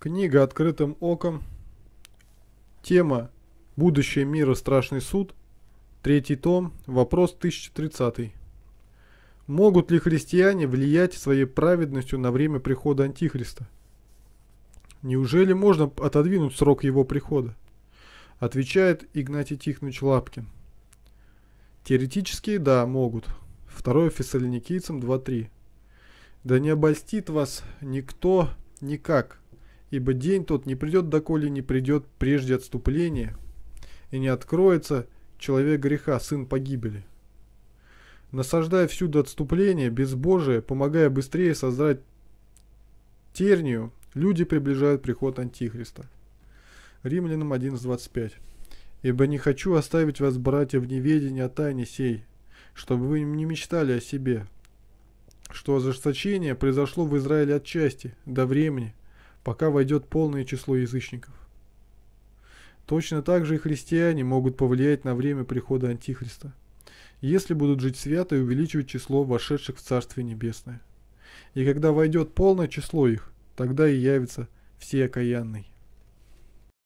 Книга «Открытым оком». Тема «Будущее мира. Страшный суд». Третий том. Вопрос 1030. Могут ли христиане влиять своей праведностью на время прихода Антихриста? Неужели можно отодвинуть срок его прихода? Отвечает Игнатий Тихонович Лапкин. Теоретически, да, могут. Второе Фессалоникийцам 2.3. Да не обольстит вас никто никак, Ибо день тот не придет, доколе не придет прежде отступления, и не откроется человек греха, сын погибели. Насаждая всюду отступление, безбожие, помогая быстрее создать тернию, люди приближают приход Антихриста. Римлянам 11.25 «Ибо не хочу оставить вас, братья, в неведении о тайне сей, чтобы вы не мечтали о себе, что ожесточение произошло в Израиле отчасти, до времени, пока войдет полное число язычников. Точно так же и христиане могут повлиять на время прихода Антихриста, если будут жить свято и увеличивать число вошедших в Царствие Небесное. И когда войдет полное число их, тогда и явится все окаянный.